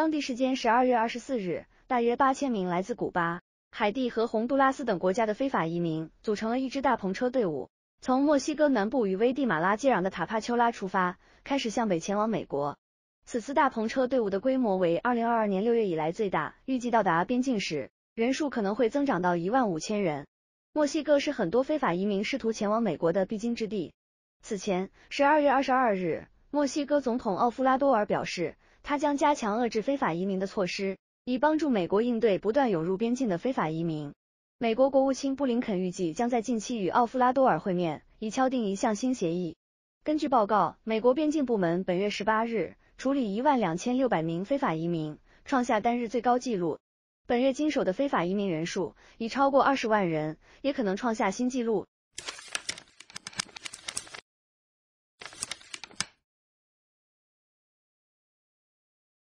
当地时间十二月二十四日，大约八千名来自古巴、海地和洪都拉斯等国家的非法移民组成了一支大篷车队伍，从墨西哥南部与危地马拉接壤的塔帕丘拉出发，开始向北前往美国。此次大篷车队伍的规模为二零二二年六月以来最大，预计到达边境时人数可能会增长到一万五千人。墨西哥是很多非法移民试图前往美国的必经之地。此前，十二月二十二日，墨西哥总统奥夫拉多尔表示。他将加强遏制非法移民的措施，以帮助美国应对不断涌入边境的非法移民。美国国务卿布林肯预计将在近期与奥夫拉多尔会面，以敲定一项新协议。根据报告，美国边境部门本月十八日处理一万两千六百名非法移民，创下单日最高纪录。本月经手的非法移民人数已超过二十万人，也可能创下新纪录。